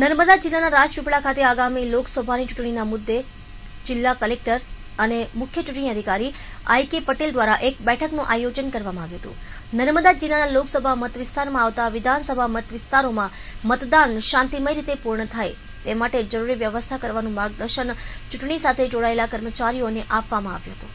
નર્મદા જિલ્લાના રાજપીપળા ખાતે આગામી લોકસભાની ચૂંટણીના મુદ્દે જિલ્લા કલેક્ટર અને મુખ્ય ચૂંટણી અધિકારી આઈ કે પટેલ દ્વારા એક બેઠકનું આયોજન કરવામાં આવ્યું હતું નર્મદા જિલ્લાના લોકસભા મતવિસ્તારમાં આવતા વિધાનસભા મતવિસ્તારોમાં મતદાન શાંતિમય રીતે પૂર્ણ થાય તે માટે જરૂરી વ્યવસ્થા કરવાનું માર્ગદર્શન ચૂંટણી સાથે જોડાયેલા કર્મચારીઓને આપવામાં આવ્યું હતું